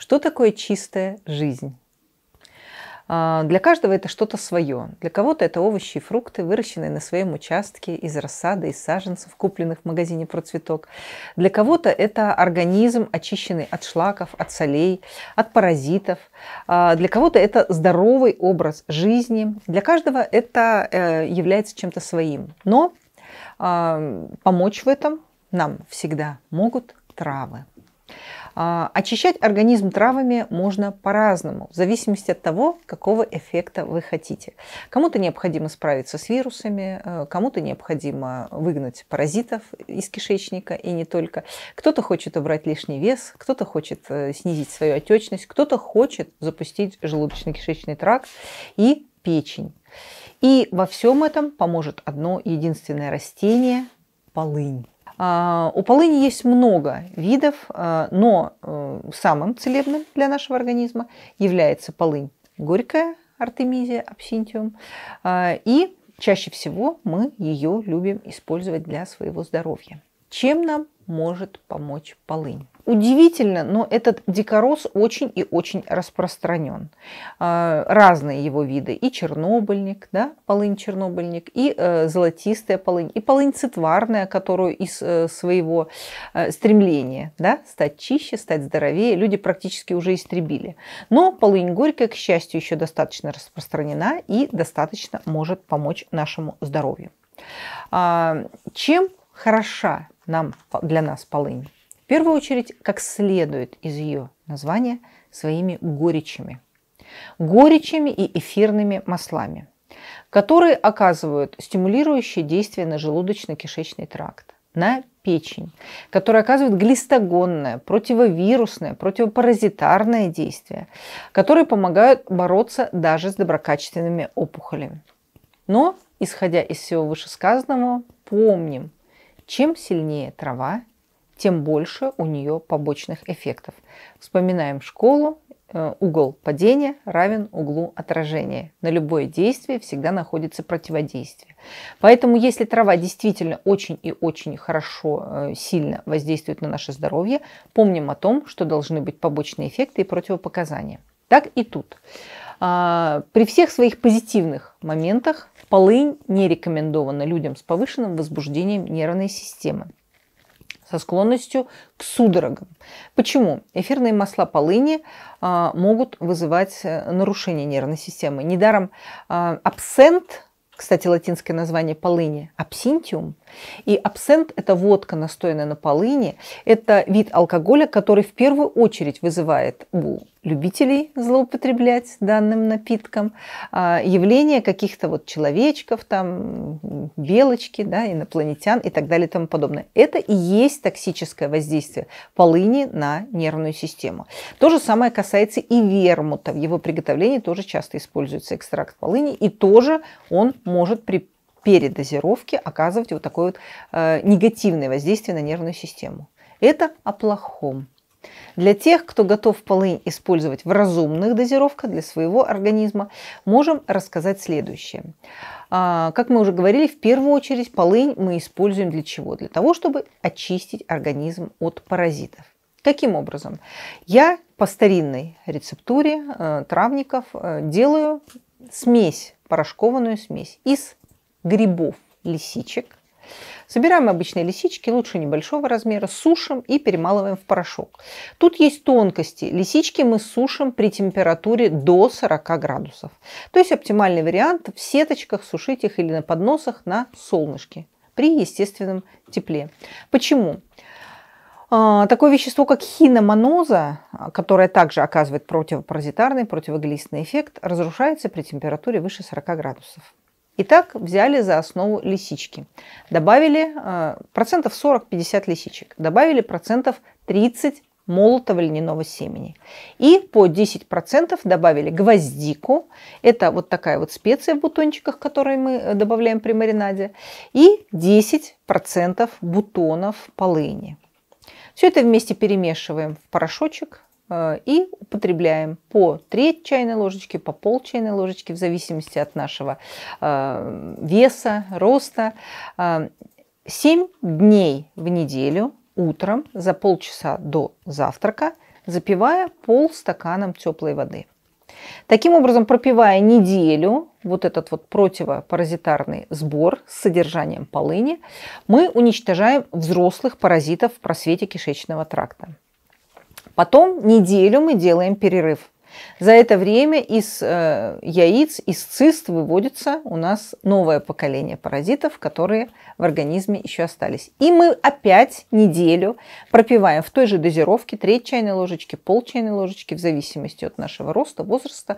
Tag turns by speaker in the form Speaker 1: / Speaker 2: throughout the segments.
Speaker 1: Что такое чистая жизнь? А, для каждого это что-то свое. Для кого-то это овощи и фрукты, выращенные на своем участке из рассады, из саженцев, купленных в магазине про цветок. Для кого-то это организм, очищенный от шлаков, от солей, от паразитов. А, для кого-то это здоровый образ жизни. Для каждого это э, является чем-то своим. Но а, помочь в этом нам всегда могут травы. А, очищать организм травами можно по-разному, в зависимости от того, какого эффекта вы хотите. Кому-то необходимо справиться с вирусами, э, кому-то необходимо выгнать паразитов из кишечника и не только. Кто-то хочет убрать лишний вес, кто-то хочет э, снизить свою отечность, кто-то хочет запустить желудочно-кишечный тракт и печень. И во всем этом поможет одно единственное растение – полынь. А, у полыни есть много видов, а, но э, самым целебным для нашего организма является полынь горькая, артемизия, абсинтиум. А, и чаще всего мы ее любим использовать для своего здоровья. Чем нам может помочь полынь? Удивительно, но этот дикорос очень и очень распространен. А, разные его виды. И чернобыльник, да, полынь-чернобыльник, и э, золотистая полынь, и полынь цитварная, которую из э, своего э, стремления да, стать чище, стать здоровее, люди практически уже истребили. Но полынь горькая, к счастью, еще достаточно распространена и достаточно может помочь нашему здоровью. А, чем хороша нам, для нас полынь? первую очередь, как следует из ее названия, своими горечами. Горечами и эфирными маслами, которые оказывают стимулирующее действие на желудочно-кишечный тракт, на печень, которые оказывают глистогонное, противовирусное, противопаразитарное действие, которые помогают бороться даже с доброкачественными опухолями. Но, исходя из всего вышесказанного, помним, чем сильнее трава, тем больше у нее побочных эффектов. Вспоминаем школу, э, угол падения равен углу отражения. На любое действие всегда находится противодействие. Поэтому если трава действительно очень и очень хорошо, э, сильно воздействует на наше здоровье, помним о том, что должны быть побочные эффекты и противопоказания. Так и тут. А, при всех своих позитивных моментах полынь не рекомендована людям с повышенным возбуждением нервной системы со склонностью к судорогам. Почему? Эфирные масла полыни а, могут вызывать э, нарушение нервной системы. Недаром а, абсент, кстати, латинское название полыни, абсинтиум, и абсент – это водка, настоянная на полыни. Это вид алкоголя, который в первую очередь вызывает у любителей злоупотреблять данным напитком, а, явление каких-то вот человечков, там, белочки, да, инопланетян и так далее и тому подобное. Это и есть токсическое воздействие полыни на нервную систему. То же самое касается и вермута. В его приготовлении тоже часто используется экстракт полыни, и тоже он может при передозировки оказывать вот такое вот э, негативное воздействие на нервную систему. Это о плохом. Для тех, кто готов полынь использовать в разумных дозировках для своего организма, можем рассказать следующее. А, как мы уже говорили, в первую очередь полынь мы используем для чего? Для того, чтобы очистить организм от паразитов. Каким образом? Я по старинной рецептуре э, травников э, делаю смесь, порошкованную смесь из грибов лисичек. Собираем обычные лисички, лучше небольшого размера, сушим и перемалываем в порошок. Тут есть тонкости. Лисички мы сушим при температуре до 40 градусов. То есть оптимальный вариант в сеточках сушить их или на подносах на солнышке при естественном тепле. Почему? А, такое вещество, как хиноманоза, которое также оказывает противопаразитарный, противоглистный эффект, разрушается при температуре выше 40 градусов. Итак, взяли за основу лисички. Добавили э, процентов 40-50 лисичек. Добавили процентов 30 молотого льняного семени. И по 10% добавили гвоздику. Это вот такая вот специя в бутончиках, которые мы э, добавляем при маринаде. И 10% бутонов полыни. Все это вместе перемешиваем в порошочек, Э, и употребляем по треть чайной ложечки, по пол чайной ложечки, в зависимости от нашего э, веса, роста. 7 э, дней в неделю утром за полчаса до завтрака, запивая пол стаканом теплой воды. Таким образом, пропивая неделю вот этот вот противопаразитарный сбор с содержанием полыни, мы уничтожаем взрослых паразитов в просвете кишечного тракта. Потом неделю мы делаем перерыв. За это время из э, яиц, из цист выводится у нас новое поколение паразитов, которые в организме еще остались. И мы опять неделю пропиваем в той же дозировке треть чайной ложечки, пол чайной ложечки, в зависимости от нашего роста, возраста.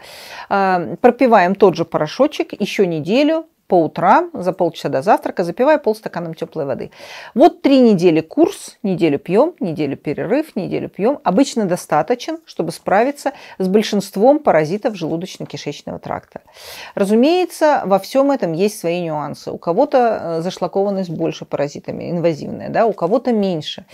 Speaker 1: Э, пропиваем тот же порошочек еще неделю, по утрам за полчаса до завтрака, запивая полстаканом теплой воды. Вот три недели курс, неделю пьем, неделю перерыв, неделю пьем. Обычно достаточно, чтобы справиться с большинством паразитов желудочно-кишечного тракта. Разумеется, во всем этом есть свои нюансы. У кого-то э, зашлакованность больше паразитами, инвазивная, да, у кого-то меньше.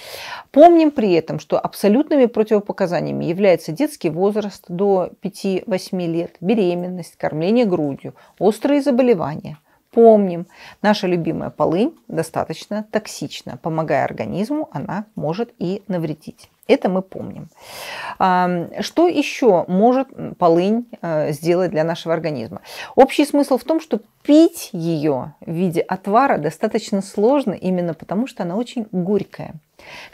Speaker 1: Помним при этом, что абсолютными противопоказаниями является детский возраст до 5-8 лет, беременность, кормление грудью, острые заболевания – помним, наша любимая полынь достаточно токсична. Помогая организму, она может и навредить. Это мы помним. Что еще может полынь э, сделать для нашего организма? Общий смысл в том, что пить ее в виде отвара достаточно сложно именно потому, что она очень горькая.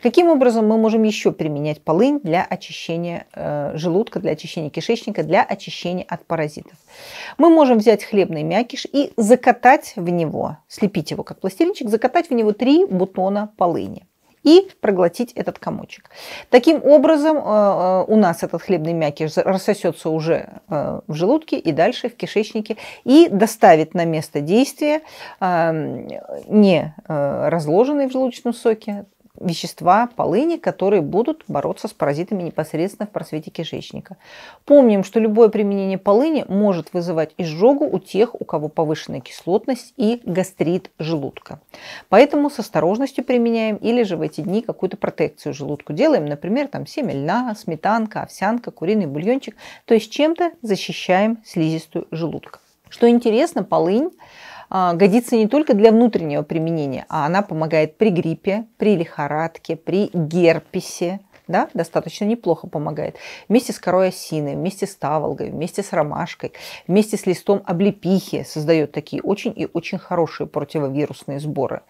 Speaker 1: Каким образом мы можем еще применять полынь для очищения э, желудка, для очищения кишечника, для очищения от паразитов? Мы можем взять хлебный мякиш и закатать в него, слепить его как пластилинчик, закатать в него три бутона полыни и проглотить этот комочек. Таким образом, э, э, у нас этот хлебный мякиш рассосется уже в желудке и дальше в кишечнике и доставит на место действия эм, не разложенный в желудочном соке вещества полыни, которые будут бороться с паразитами непосредственно в просвете кишечника. Помним, что любое применение полыни может вызывать изжогу у тех, у кого повышенная кислотность и гастрит желудка. Поэтому с осторожностью применяем или же в эти дни какую-то протекцию желудку делаем, например, там семя льна, сметанка, овсянка, куриный бульончик, то есть чем-то защищаем слизистую желудка. Что интересно, полынь а, годится не только для внутреннего применения, а она помогает при гриппе, при лихорадке, при герпесе. Да, достаточно неплохо помогает. Вместе с корой осины, вместе с таволгой, вместе с ромашкой, вместе с листом облепихи создает такие очень и очень хорошие противовирусные сборы.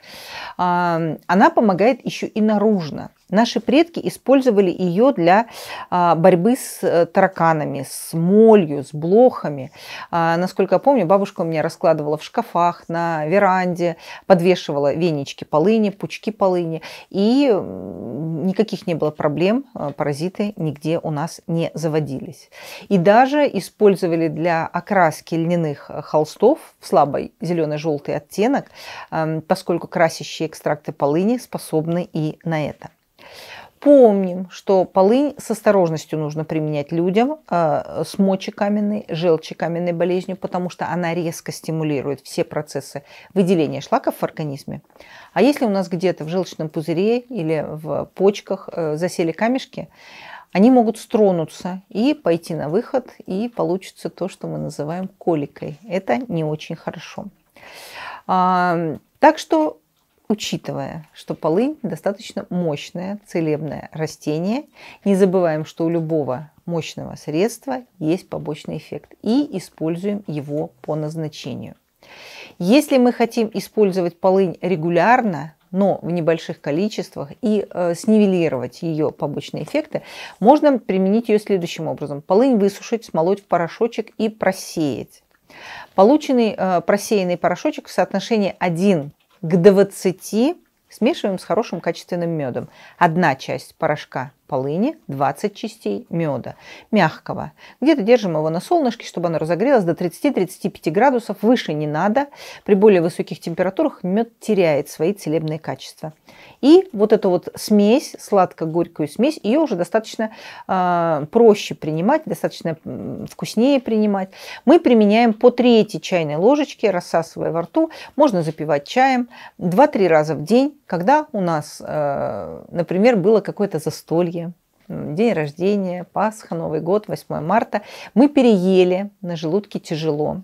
Speaker 1: Она помогает еще и наружно. Наши предки использовали ее для а, борьбы с э, тараканами, с молью, с блохами. А, насколько я помню, бабушка у меня раскладывала в шкафах, на веранде, подвешивала венички полыни, пучки полыни. И никаких не было проблем, э, паразиты нигде у нас не заводились. И даже использовали для окраски льняных холстов в слабой зелено-желтый оттенок, эм, поскольку красящие экстракты полыни способны и на это. Помним, что полынь с осторожностью нужно применять людям э, с мочекаменной, желчекаменной болезнью, потому что она резко стимулирует все процессы выделения шлаков в организме. А если у нас где-то в желчном пузыре или в почках э, засели камешки, они могут стронуться и пойти на выход, и получится то, что мы называем коликой. Это не очень хорошо. А, так что учитывая, что полынь достаточно мощное целебное растение, не забываем, что у любого мощного средства есть побочный эффект и используем его по назначению. Если мы хотим использовать полынь регулярно, но в небольших количествах и э, снивелировать ее побочные эффекты, можно применить ее следующим образом. Полынь высушить, смолоть в порошочек и просеять. Полученный э, просеянный порошочек в соотношении 1 к 20 смешиваем с хорошим качественным медом. Одна часть порошка полыни, 20 частей меда мягкого. Где-то держим его на солнышке, чтобы оно разогрелось до 30-35 градусов. Выше не надо. При более высоких температурах мед теряет свои целебные качества. И вот эту вот смесь, сладко-горькую смесь, ее уже достаточно э, проще принимать, достаточно вкуснее принимать. Мы применяем по третьей чайной ложечке, рассасывая во рту. Можно запивать чаем 2-3 раза в день, когда у нас, э, например, было какое-то застолье, день рождения, Пасха, Новый год, 8 марта. Мы переели, на желудке тяжело.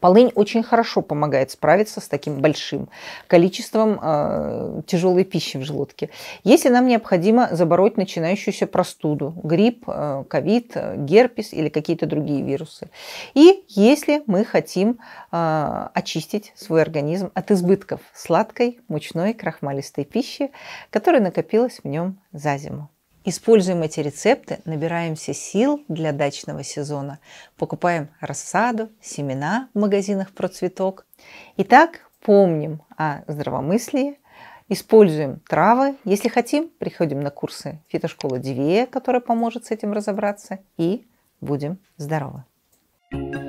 Speaker 1: Полынь очень хорошо помогает справиться с таким большим количеством э, а, тяжелой пищи в желудке. Если нам необходимо забороть начинающуюся простуду, грипп, а, ковид, э, герпес или какие-то другие вирусы. И если мы хотим э, очистить свой организм от избытков сладкой, мучной, крахмалистой пищи, которая накопилась в нем за зиму. Используем эти рецепты, набираемся сил для дачного сезона, покупаем рассаду, семена в магазинах про цветок. Итак, помним о здравомыслии, используем травы. Если хотим, приходим на курсы фитошколы Дивея, которая поможет с этим разобраться, и будем здоровы! thank you